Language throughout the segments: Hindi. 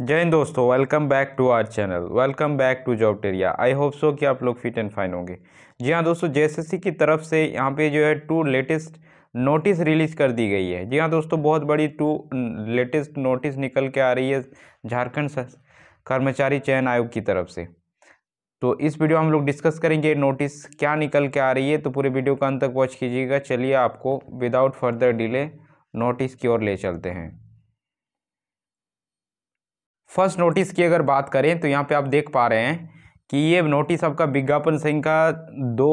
जय हिंद दोस्तों welcome back to our channel welcome back to job टेरिया आई होप सो कि आप लोग फिट एंड फाइन होंगे जी हाँ दोस्तों जेएसएससी की तरफ से यहाँ पे जो है टू लेटेस्ट नोटिस रिलीज़ कर दी गई है जी हाँ दोस्तों बहुत बड़ी टू लेटेस्ट नोटिस निकल के आ रही है झारखंड कर्मचारी चयन आयोग की तरफ से तो इस वीडियो हम लोग डिस्कस करेंगे नोटिस क्या निकल के आ रही है तो पूरे वीडियो का अंत तक वॉच कीजिएगा चलिए आपको विदाउट फर्दर डिले नोटिस की ओर ले चलते हैं फर्स्ट नोटिस की अगर बात करें तो यहाँ पे आप देख पा रहे हैं कि ये नोटिस आपका विज्ञापन संख्या दो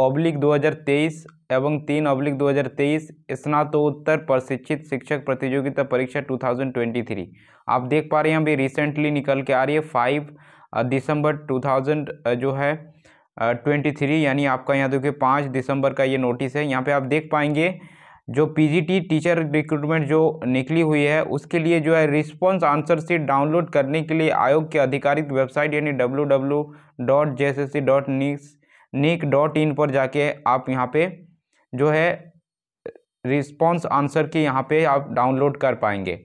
हज़ार 2023 एवं तीन हज़ार 2023 स्नातोत्तर प्रशिक्षित शिक्षक प्रतियोगिता परीक्षा 2023 आप देख पा रहे हैं अभी रिसेंटली निकल के आ रही है फाइव दिसंबर 2000 जो है ट्वेंटी थ्री यानी आपका यहाँ देखिए पाँच दिसंबर का ये नोटिस है यहाँ पे आप देख पाएंगे जो पीजीटी टीचर रिक्रूटमेंट जो निकली हुई है उसके लिए जो है रिस्पॉन्स आंसर शीट डाउनलोड करने के लिए आयोग की आधिकारिक वेबसाइट यानी W W dot J S S C dot dot in पर जाके आप यहाँ पे जो है रिस्पॉन्स आंसर की यहाँ पे आप डाउनलोड कर पाएंगे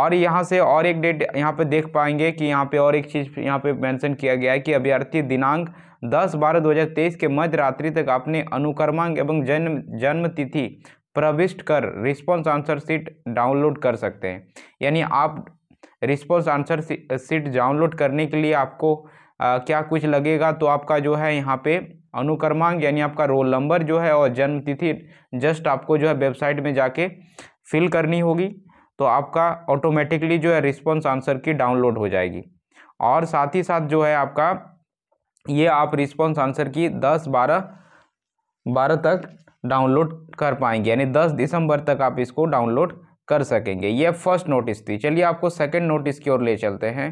और यहाँ से और एक डेट यहाँ पे देख पाएंगे कि यहाँ पे और एक चीज़ यहाँ पे मेंशन किया गया है कि अभ्यर्थी दिनांक 10 बारह 2023 के मध्य रात्रि तक अपने अनुक्रमांक एवं जन्म जन्म तिथि प्रविष्ट कर रिस्पॉन्स आंसर सीट डाउनलोड कर सकते हैं यानी आप रिस्पॉन्स आंसर सीट डाउनलोड करने के लिए आपको आ, क्या कुछ लगेगा तो आपका जो है यहाँ पे अनुक्रमांक यानी आपका रोल नंबर जो है और जन्म तिथि जस्ट आपको जो है वेबसाइट में जाके फिल करनी होगी तो आपका ऑटोमेटिकली जो है रिस्पॉन्स आंसर की डाउनलोड हो जाएगी और साथ ही साथ जो है आपका ये आप रिस्पॉन्स आंसर की दस बारह बारह तक डाउनलोड कर पाएंगे यानी 10 दिसंबर तक आप इसको डाउनलोड कर सकेंगे ये फर्स्ट नोटिस थी चलिए आपको सेकंड नोटिस की ओर ले चलते हैं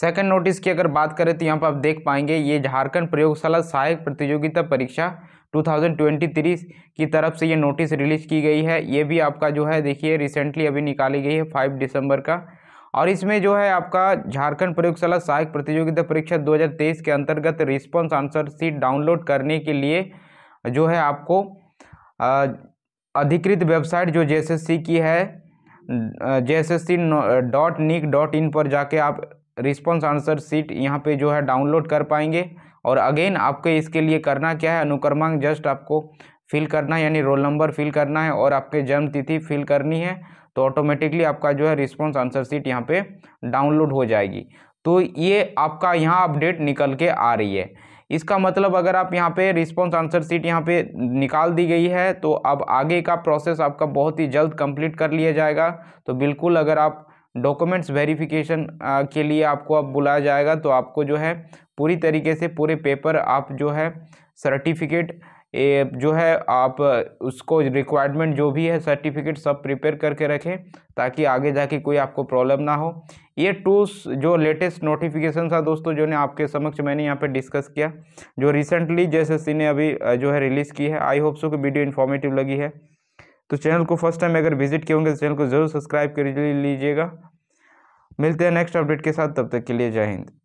सेकंड नोटिस की अगर बात करें तो यहाँ पर आप देख पाएंगे ये झारखंड प्रयोगशाला सहायक प्रतियोगिता परीक्षा 2023 की तरफ से ये नोटिस रिलीज की गई है ये भी आपका जो है देखिए रिसेंटली अभी निकाली गई है फाइव दिसंबर का और इसमें जो है आपका झारखंड प्रयोगशाला सहायक प्रतियोगिता परीक्षा 2023 के अंतर्गत रिस्पॉन्स आंसर सीट डाउनलोड करने के लिए जो है आपको अधिकृत वेबसाइट जो जेएसएससी की है JSSC dot nic dot in पर जाके आप रिस्पॉन्स आंसर सीट यहाँ पे जो है डाउनलोड कर पाएंगे और अगेन आपके इसके लिए करना क्या है अनुक्रमांक जस्ट आपको फिल करना है यानी रोल नंबर फिल करना है और आपके जन्म तिथि फिल करनी है तो ऑटोमेटिकली आपका जो है रिस्पॉन्स आंसर सीट यहाँ पे डाउनलोड हो जाएगी तो ये आपका यहाँ अपडेट निकल के आ रही है इसका मतलब अगर आप यहाँ पे रिस्पॉन्स आंसर सीट यहाँ पे निकाल दी गई है तो अब आगे का प्रोसेस आपका बहुत ही जल्द कंप्लीट कर लिया जाएगा तो बिल्कुल अगर आप डॉक्यूमेंट्स वेरिफिकेशन के लिए आपको अब बुलाया जाएगा तो आपको जो है पूरी तरीके से पूरे पेपर आप जो है सर्टिफिकेट ए, जो है आप उसको रिक्वायरमेंट जो भी है सर्टिफिकेट सब प्रिपेयर करके रखें ताकि आगे जाके कोई आपको प्रॉब्लम ना हो ये टूल्स जो लेटेस्ट नोटिफिकेशन था दोस्तों जो ने आपके समक्ष मैंने यहाँ पे डिस्कस किया जो रिसेंटली सी ने अभी जो है रिलीज़ की है आई होप सो कि वीडियो इन्फॉर्मेटिव लगी है तो चैनल को फर्स्ट टाइम अगर विजिट किए होंगे तो चैनल को ज़रूर सब्सक्राइब कर लीजिएगा मिलते हैं नेक्स्ट अपडेट के साथ तब तक के लिए जय हिंद